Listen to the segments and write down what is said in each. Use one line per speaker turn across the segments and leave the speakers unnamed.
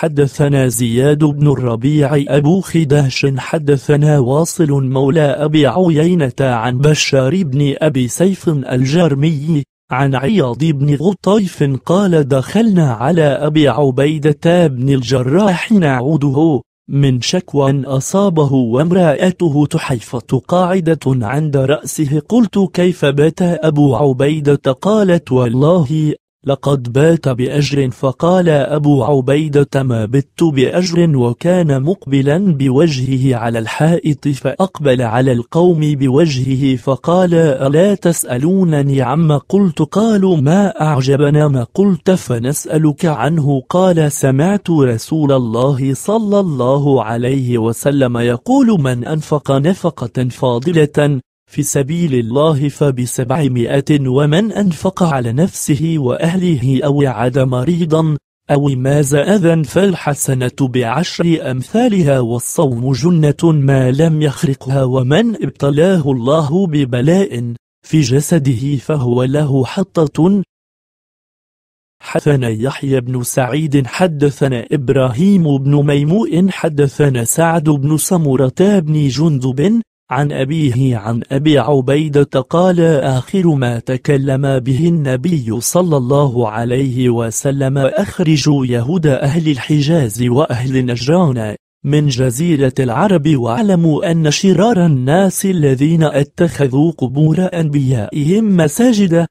حدثنا زياد بن الربيع أبو خدهش حدثنا واصل مولى أبي عيينة عن بشار بن أبي سيف الجرمي عن عياض بن غطيف قال دخلنا على أبي عبيدة بن الجراح نعوده من شكوى أصابه وامرأته تحيفة قاعدة عند رأسه قلت كيف بات أبو عبيدة قالت والله لقد بات بأجر فقال أبو عبيدة ما بت بأجر وكان مقبلا بوجهه على الحائط فأقبل على القوم بوجهه فقال ألا تسألونني عما قلت قالوا ما أعجبنا ما قلت فنسألك عنه قال سمعت رسول الله صلى الله عليه وسلم يقول من أنفق نفقة فاضلة في سبيل الله فبسبعمائة ومن أنفق على نفسه وأهله أو عاد مريضا أو ماز أذى فالحسنة بعشر أمثالها والصوم جنة ما لم يخرقها ومن ابتلاه الله ببلاء في جسده فهو له حطة حدثنا يحيى بن سعيد حدثنا إبراهيم بن ميموء حدثنا سعد بن سمرة بن جندب عن أبيه عن أبي عبيدة قال آخر ما تكلم به النبي صلى الله عليه وسلم أخرجوا يهود أهل الحجاز وأهل نجران من جزيرة العرب واعلموا أن شرار الناس الذين اتخذوا قبور أنبيائهم مساجد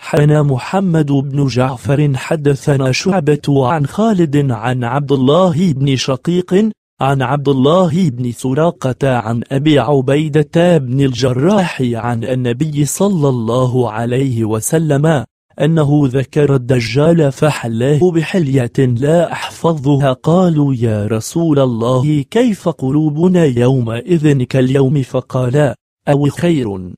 حنا محمد بن جعفر حدثنا شعبة عن خالد عن عبد الله بن شقيق عن عبد الله بن سراقة عن أبي عبيدة بن الجراح عن النبي صلى الله عليه وسلم أنه ذكر الدجال فحلاه بحلية لا أحفظها قالوا يا رسول الله كيف قلوبنا يومئذ كاليوم فقال أو خير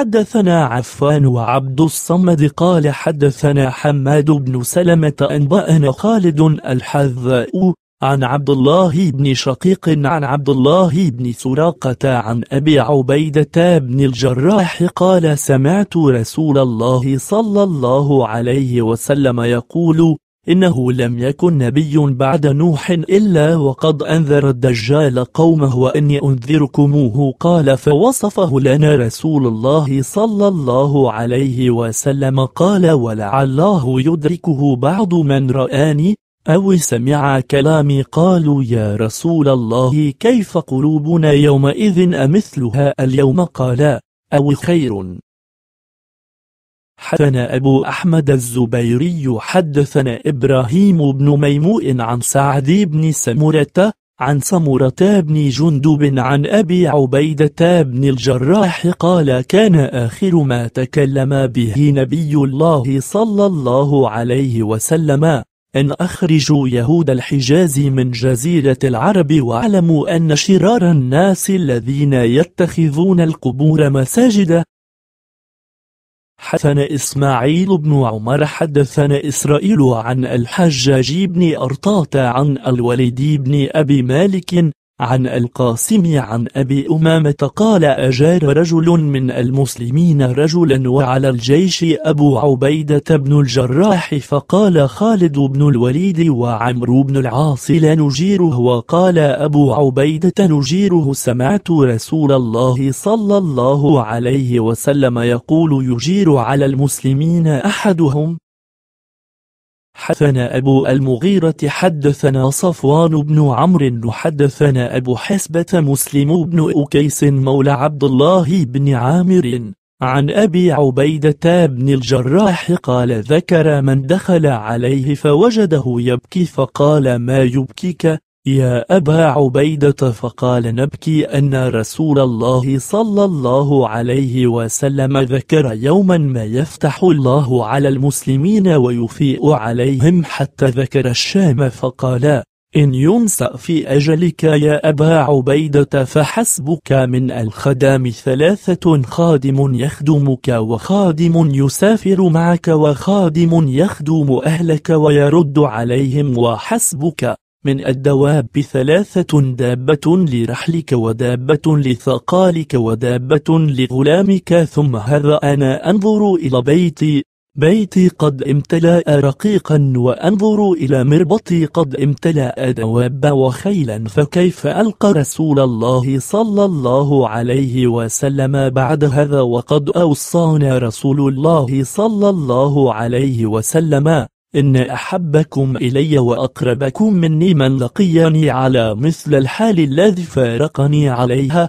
حدثنا عفان وعبد الصمد قال حدثنا حماد بن سلمة أنبأنا خالد الحذاء عن عبد الله بن شقيق عن عبد الله بن سراقة عن أبي عبيدة بن الجراح قال سمعت رسول الله صلى الله عليه وسلم يقول إنه لم يكن نبي بعد نوح إلا وقد أنذر الدجال قومه وإني أنذركموه قال فوصفه لنا رسول الله صلى الله عليه وسلم قال ولعله يدركه بعض من رآني أو سمع كلامي قالوا يا رسول الله كيف قلوبنا يومئذ أمثلها اليوم قال أو خير حدثنا أبو أحمد الزبيري حدثنا إبراهيم بن ميموء عن سعد بن سمرة عن سمرة بن جندب عن أبي عبيدة بن الجراح قال كان آخر ما تكلم به نبي الله صلى الله عليه وسلم أن أخرجوا يهود الحجاز من جزيرة العرب واعلموا أن شرار الناس الذين يتخذون القبور مساجد حدثنا إسماعيل بن عمر حدثنا إسرائيل عن الحجاج بن أرطاة عن الوليد بن أبي مالك عن القاسم عن أبي أمامة قال أجار رجل من المسلمين رجلا وعلى الجيش أبو عبيدة بن الجراح فقال خالد بن الوليد وعمرو بن العاص لا نجيره وقال أبو عبيدة نجيره سمعت رسول الله صلى الله عليه وسلم يقول يجير على المسلمين أحدهم حدثنا أبو المغيرة حدثنا صفوان بن عمرو حدثنا أبو حسبة مسلم بن أكيس مولى عبد الله بن عامر عن أبي عبيدة بن الجراح قال ذكر من دخل عليه فوجده يبكي فقال ما يبكيك يا أبا عبيدة فقال نبكي أن رسول الله صلى الله عليه وسلم ذكر يوما ما يفتح الله على المسلمين ويفيء عليهم حتى ذكر الشام فقال إن ينسأ في أجلك يا أبا عبيدة فحسبك من الخدام ثلاثة خادم يخدمك وخادم يسافر معك وخادم يخدم أهلك ويرد عليهم وحسبك من الدواب ثلاثة دابة لرحلك ودابة لثقالك ودابة لغلامك ثم هذا أنا أنظر إلى بيتي بيتي قد امتلأ رقيقا وأنظر إلى مربطي قد امتلأ دواب وخيلا فكيف ألقى رسول الله صلى الله عليه وسلم بعد هذا وقد أوصانا رسول الله صلى الله عليه وسلم إن أحبكم إلي وأقربكم مني من لقيني على مثل الحال الذي فارقني عليها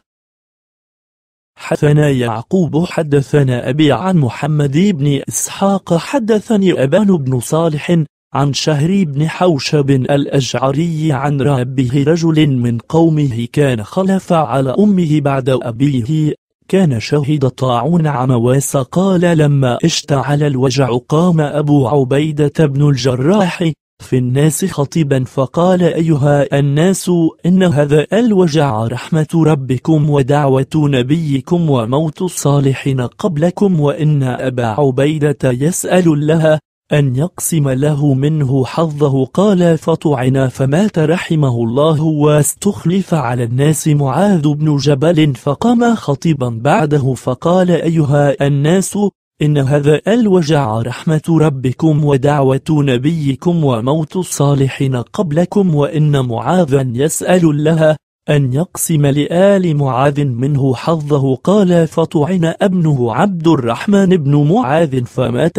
حدثنا يعقوب حدثنا أبي عن محمد بن إسحاق حدثني أبان بن صالح عن شهري بن حوشب الأشعري عن ربه رجل من قومه كان خلف على أمه بعد أبيه كان شهد طاعون عمواس قال لما اشتعل الوجع قام أبو عبيدة بن الجراح في الناس خطيبا فقال أيها الناس إن هذا الوجع رحمة ربكم ودعوة نبيكم وموت الصالحين قبلكم وإن أبا عبيدة يسأل لها أن يقسم له منه حظه قال فطعن فمات رحمه الله واستخلف على الناس معاذ بن جبل فقام خطيبا بعده فقال أيها الناس إن هذا الوجع رحمة ربكم ودعوة نبيكم وموت الصالحين قبلكم وإن معاذا يسأل لها أن يقسم لآل معاذ منه حظه قال فطعن ابنه عبد الرحمن بن معاذ فمات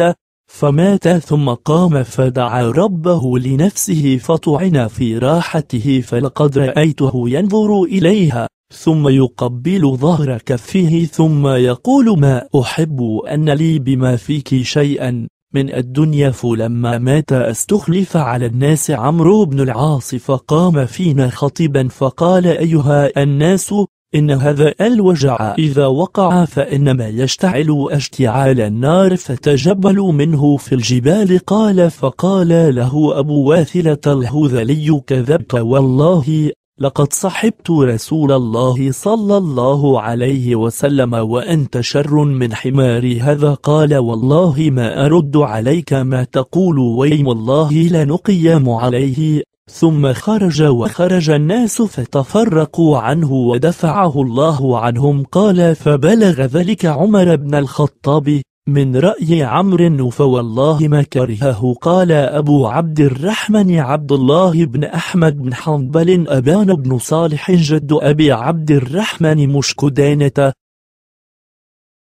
فمات ثم قام فدعا ربه لنفسه فطعن في راحته فلقد رأيته ينظر إليها ثم يقبل ظهر كفيه ثم يقول ما أحب أن لي بما فيك شيئا من الدنيا فلما مات استخلف على الناس عمرو بن العاص فقام فينا خطيبا فقال أيها الناس إن هذا الوجع إذا وقع فإنما يشتعل اشتعال النار فتجبل منه في الجبال قال فقال له أبو واثلة الهذلي كذبت والله لقد صحبت رسول الله صلى الله عليه وسلم وأنت شر من حمار هذا قال والله ما أرد عليك ما تقول ويم الله لنقيم عليه ثم خرج وخرج الناس فتفرقوا عنه ودفعه الله عنهم قال فبلغ ذلك عمر بن الخطاب من رأي عمرو فوالله ما كرهه قال أبو عبد الرحمن عبد الله بن أحمد بن حنبل أبان بن صالح جد أبي عبد الرحمن مشكدانة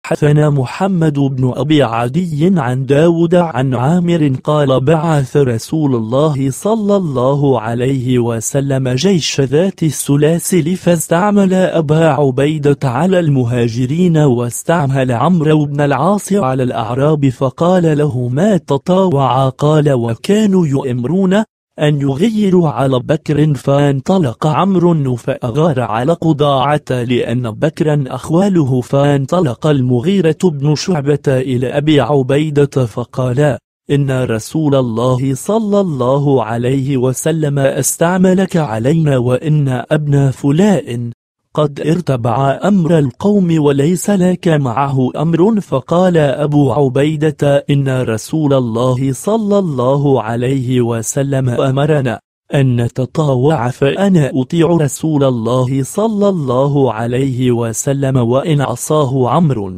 حدثنا محمد بن أبي عدي عن داود عن عامر قال بعث رسول الله صلى الله عليه وسلم جيش ذات السلاسل فاستعمل أبا عبيدة على المهاجرين واستعمل عمرو بن العاص على الأعراب فقال له ما تطاوع قال وكانوا يؤمرون أن يغيروا على بكر فانطلق عمرو فأغار على قضاعة لأن بكرا أخواله فانطلق المغيرة بن شعبة إلى أبي عبيدة فقال إن رسول الله صلى الله عليه وسلم استعملك علينا وإن أبنا فلاء قد ارتبع أمر القوم وليس لك معه أمر فقال أبو عبيدة إن رسول الله صلى الله عليه وسلم أمرنا أن نتطاوع فأنا أطيع رسول الله صلى الله عليه وسلم وإن عصاه عمر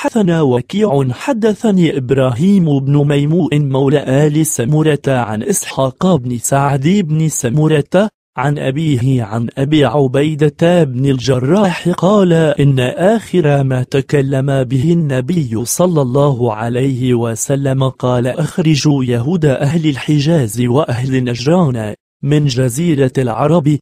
حدثنا وكيع حدثني إبراهيم بن ميمو مولى آل سمرة عن إسحاق بن سعد بن سمرة عن أبيه عن أبي عبيدة بن الجراح قال إن آخر ما تكلم به النبي صلى الله عليه وسلم قال أخرجوا يهود أهل الحجاز وأهل نجران من جزيرة العرب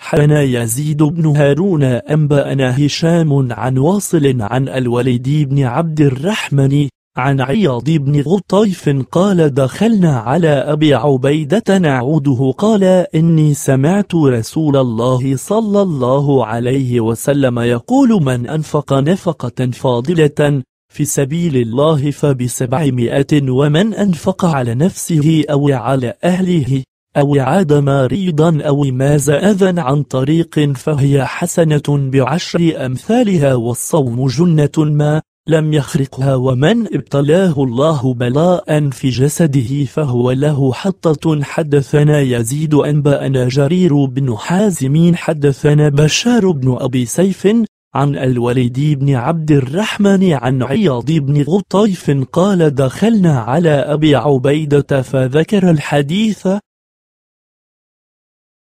حنا يزيد بن هارون أنبأنا هشام عن واصل عن الوليد بن عبد الرحمن عن عياض بن غطيف قال دخلنا على أبي عبيدة نعوده قال إني سمعت رسول الله صلى الله عليه وسلم يقول من أنفق نفقة فاضلة في سبيل الله فبسبعمائة ومن أنفق على نفسه أو على أهله أو عاد مريضا أو ماز أذى عن طريق فهي حسنة بعشر أمثالها والصوم جنة ما لم يخرقها ومن ابتلاه الله بلاء في جسده فهو له حطة حدثنا يزيد أنبأنا جرير بن حازم حدثنا بشار بن أبي سيف عن الوليد بن عبد الرحمن عن عياض بن غطيف قال دخلنا على أبي عبيدة فذكر الحديث